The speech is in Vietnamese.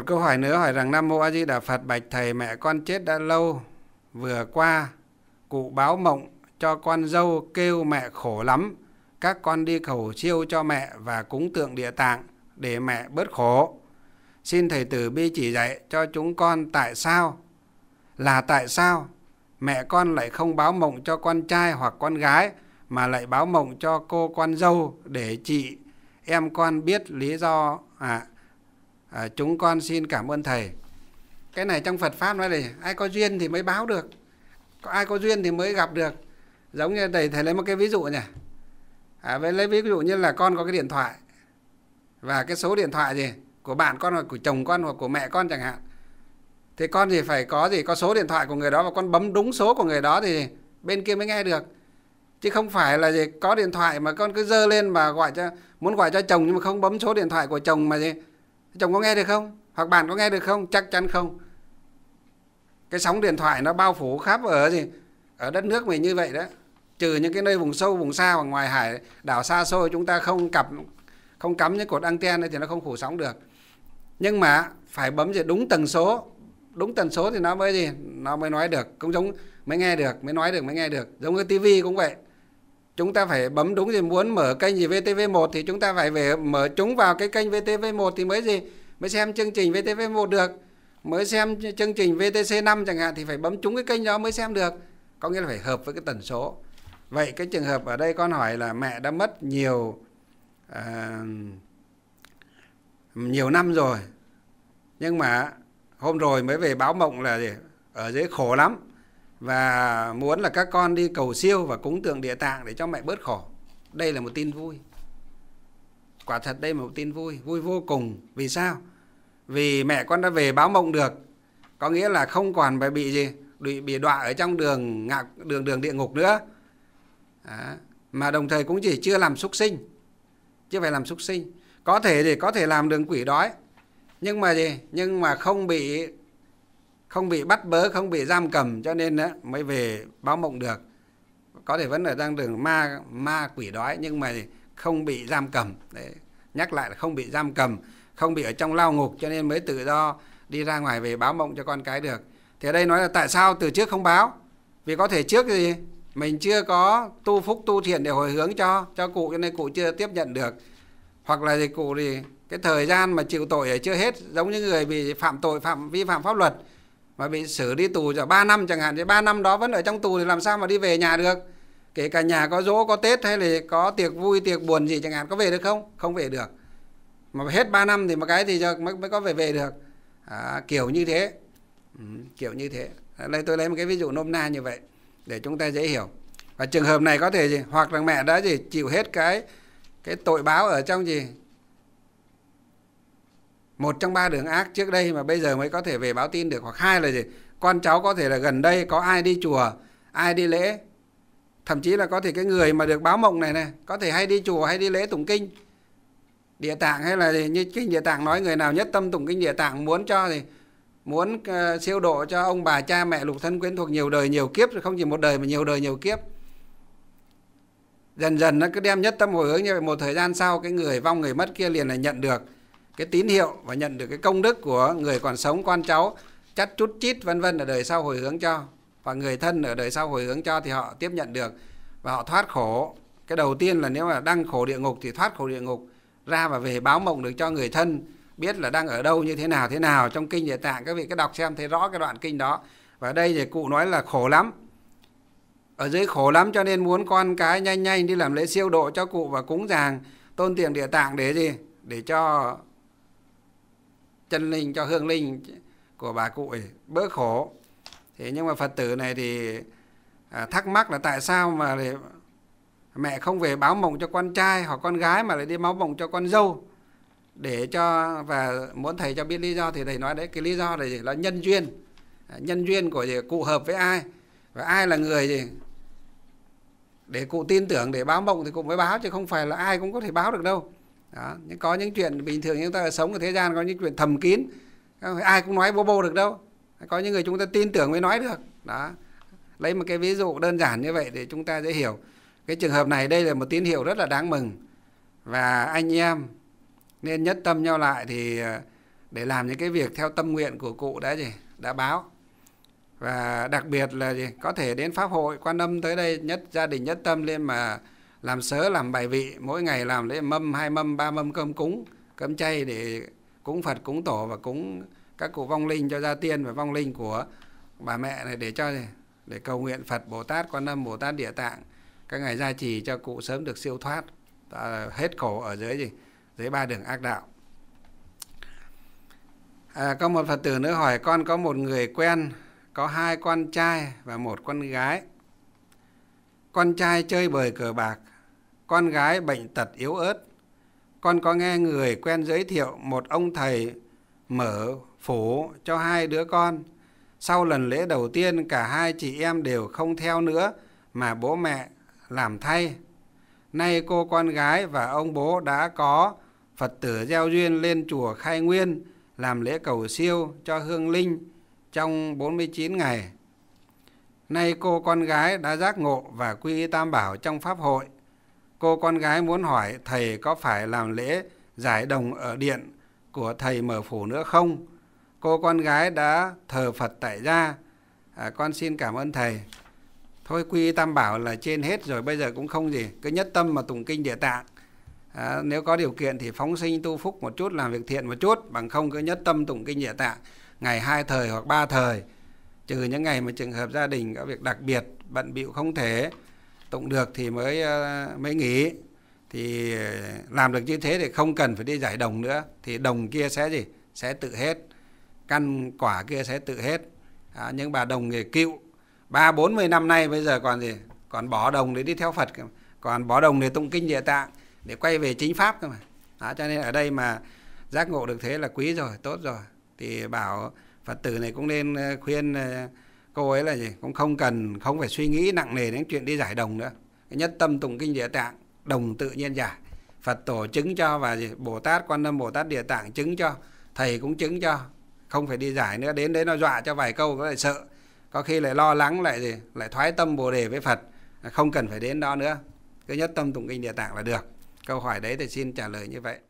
một câu hỏi nữa hỏi rằng Nam Mô A Di Đà Phật bạch thầy mẹ con chết đã lâu vừa qua cụ báo mộng cho con dâu kêu mẹ khổ lắm các con đi cầu siêu cho mẹ và cúng tượng địa tạng để mẹ bớt khổ xin thầy tử bi chỉ dạy cho chúng con tại sao là tại sao mẹ con lại không báo mộng cho con trai hoặc con gái mà lại báo mộng cho cô con dâu để chị em con biết lý do à, à, chúng con xin cảm ơn thầy cái này trong Phật pháp nói là ai có duyên thì mới báo được có ai có duyên thì mới gặp được giống như thầy thầy lấy một cái ví dụ nhỉ à, với lấy ví dụ như là con có cái điện thoại và cái số điện thoại gì của bạn con hoặc của chồng con hoặc của mẹ con chẳng hạn thì con thì phải có gì có số điện thoại của người đó và con bấm đúng số của người đó thì bên kia mới nghe được chứ không phải là gì có điện thoại mà con cứ dơ lên mà gọi cho muốn gọi cho chồng nhưng mà không bấm số điện thoại của chồng mà gì chồng có nghe được không hoặc bạn có nghe được không chắc chắn không cái sóng điện thoại nó bao phủ khắp ở gì ở đất nước mình như vậy đó trừ những cái nơi vùng sâu vùng xa và ngoài hải đảo xa xôi chúng ta không cặp không cắm những cột anten thì nó không phủ sóng được nhưng mà phải bấm gì đúng tần số đúng tần số thì nó mới gì nó mới nói được cũng giống mới nghe được mới nói được mới nghe được giống cái tivi cũng vậy chúng ta phải bấm đúng gì muốn mở kênh gì VTV1 thì chúng ta phải về mở chúng vào cái kênh VTV1 thì mới gì mới xem chương trình VTV1 được mới xem chương trình VTC5 chẳng hạn thì phải bấm chúng cái kênh đó mới xem được có nghĩa là phải hợp với cái tần số vậy cái trường hợp ở đây con hỏi là mẹ đã mất nhiều à, nhiều năm rồi nhưng mà hôm rồi mới về báo mộng là gì ở dưới khổ lắm và muốn là các con đi cầu siêu và cúng tượng địa tạng để cho mẹ bớt khổ đây là một tin vui quả thật đây là một tin vui vui vô cùng vì sao vì mẹ con đã về báo mộng được có nghĩa là không còn phải bị gì bị bị đọa ở trong đường ngạ đường đường địa ngục nữa Đó. mà đồng thời cũng chỉ chưa làm súc sinh chưa phải làm súc sinh có thể thì có thể làm đường quỷ đói nhưng mà gì nhưng mà không bị không bị bắt bớ không bị giam cầm cho nên đó, mới về báo mộng được có thể vẫn ở đang đường ma ma quỷ đói nhưng mà không bị giam cầm đấy nhắc lại là không bị giam cầm không bị ở trong lao ngục cho nên mới tự do đi ra ngoài về báo mộng cho con cái được thì ở đây nói là tại sao từ trước không báo vì có thể trước gì mình chưa có tu phúc tu thiện để hồi hướng cho cho cụ cho nên cụ chưa tiếp nhận được hoặc là gì cụ thì cái thời gian mà chịu tội ở chưa hết giống như người bị phạm tội phạm vi phạm pháp luật mà bị xử đi tù cho 3 năm chẳng hạn thì 3 năm đó vẫn ở trong tù thì làm sao mà đi về nhà được kể cả nhà có dỗ có tết hay là có tiệc vui tiệc buồn gì chẳng hạn có về được không không về được mà hết 3 năm thì một cái thì mới, mới có về về được à, kiểu như thế ừ, kiểu như thế đây tôi lấy một cái ví dụ nôm na như vậy để chúng ta dễ hiểu và trường hợp này có thể gì hoặc là mẹ đã gì chịu hết cái cái tội báo ở trong gì một trong ba đường ác trước đây mà bây giờ mới có thể về báo tin được hoặc hai là gì con cháu có thể là gần đây có ai đi chùa ai đi lễ thậm chí là có thể cái người mà được báo mộng này này có thể hay đi chùa hay đi lễ tụng kinh địa tạng hay là gì? như kinh địa tạng nói người nào nhất tâm tụng kinh địa tạng muốn cho thì muốn uh, siêu độ cho ông bà cha mẹ lục thân quyến thuộc nhiều đời nhiều kiếp rồi không chỉ một đời mà nhiều đời nhiều kiếp dần dần nó cứ đem nhất tâm hồi hướng như vậy một thời gian sau cái người vong người mất kia liền là nhận được cái tín hiệu và nhận được cái công đức của người còn sống con cháu chắt chút chít vân vân ở đời sau hồi hướng cho và người thân ở đời sau hồi hướng cho thì họ tiếp nhận được và họ thoát khổ cái đầu tiên là nếu mà đang khổ địa ngục thì thoát khổ địa ngục ra và về báo mộng được cho người thân biết là đang ở đâu như thế nào thế nào trong kinh địa tạng các vị cứ đọc xem thấy rõ cái đoạn kinh đó và đây thì cụ nói là khổ lắm ở dưới khổ lắm cho nên muốn con cái nhanh nhanh đi làm lễ siêu độ cho cụ và cúng dàng tôn tiền địa tạng để gì để cho chân linh cho hương linh của bà cụ ấy bớt khổ thế nhưng mà phật tử này thì à, thắc mắc là tại sao mà lại mẹ không về báo mộng cho con trai hoặc con gái mà lại đi báo mộng cho con dâu để cho và muốn thầy cho biết lý do thì thầy nói đấy cái lý do là là nhân duyên à, nhân duyên của gì cụ hợp với ai và ai là người gì để cụ tin tưởng để báo mộng thì cụ mới báo chứ không phải là ai cũng có thể báo được đâu đó nhưng có những chuyện bình thường chúng ta ở sống ở thế gian có những chuyện thầm kín ai cũng nói vô bô được đâu có những người chúng ta tin tưởng mới nói được đó lấy một cái ví dụ đơn giản như vậy để chúng ta dễ hiểu cái trường hợp này đây là một tín hiệu rất là đáng mừng và anh em nên nhất tâm nhau lại thì ờ, để làm những cái việc theo tâm nguyện của cụ đã gì đã báo và đặc biệt là gì có thể đến pháp hội quan âm tới đây nhất gia đình nhất tâm lên mà làm sớ làm bài vị mỗi ngày làm lễ mâm hai mâm ba mâm cơm cúng cơm chay để cúng phật cúng tổ và cúng các cụ vong linh cho gia tiên và vong linh của bà mẹ này để cho để cầu nguyện phật bồ tát quan âm bồ tát địa tạng các ngày gia trì cho cụ sớm được siêu thoát hết khổ ở dưới gì dưới ba đường ác đạo à, có một phật tử nữa hỏi con có một người quen có hai con trai và một con gái con trai chơi bời cờ bạc con gái bệnh tật yếu ớt. Con có nghe người quen giới thiệu một ông thầy mở phổ cho hai đứa con. Sau lần lễ đầu tiên cả hai chị em đều không theo nữa mà bố mẹ làm thay. Nay cô con gái và ông bố đã có Phật tử gieo duyên lên chùa Khai Nguyên làm lễ cầu siêu cho Hương Linh trong 49 ngày. Nay cô con gái đã giác ngộ và quy y tam bảo trong Pháp hội. Cô con gái muốn hỏi thầy có phải làm lễ giải đồng ở điện của thầy mở phủ nữa không? Cô con gái đã thờ Phật tại gia. À, con xin cảm ơn thầy. Thôi quy tam bảo là trên hết rồi bây giờ cũng không gì. Cứ nhất tâm mà tụng kinh địa tạng. À, nếu có điều kiện thì phóng sinh tu phúc một chút, làm việc thiện một chút. Bằng không cứ nhất tâm tụng kinh địa tạng. Ngày hai thời hoặc ba thời. Trừ những ngày mà trường hợp gia đình có việc đặc biệt, bận bịu không thể tụng được thì mới ờ, mới nghỉ thì làm được như thế thì không cần phải đi giải đồng nữa thì đồng kia sẽ gì sẽ tự hết căn quả kia sẽ tự hết à, những bà đồng thì cựu ba bốn mươi năm nay bây giờ còn gì còn bỏ đồng để đi theo phật còn bỏ đồng để tụng kinh địa tạng để quay về chính pháp cơ mà đó, cho nên ở đây mà giác ngộ được thế là quý rồi tốt rồi thì bảo phật tử này cũng nên ờ, khuyên ờ, cô ấy là gì cũng không cần không phải suy nghĩ nặng nề đến chuyện đi giải đồng nữa cái nhất tâm tụng kinh địa tạng đồng tự nhiên giải phật tổ chứng cho và gì? bồ tát quan âm bồ tát địa tạng chứng cho thầy cũng chứng cho không phải đi giải nữa đến đấy nó dọa cho vài câu có lại sợ có khi lại lo lắng lại gì lại thoái tâm bồ đề với phật không cần phải đến đó nữa cứ nhất tâm tụng kinh địa tạng là được câu hỏi đấy thì xin trả lời như vậy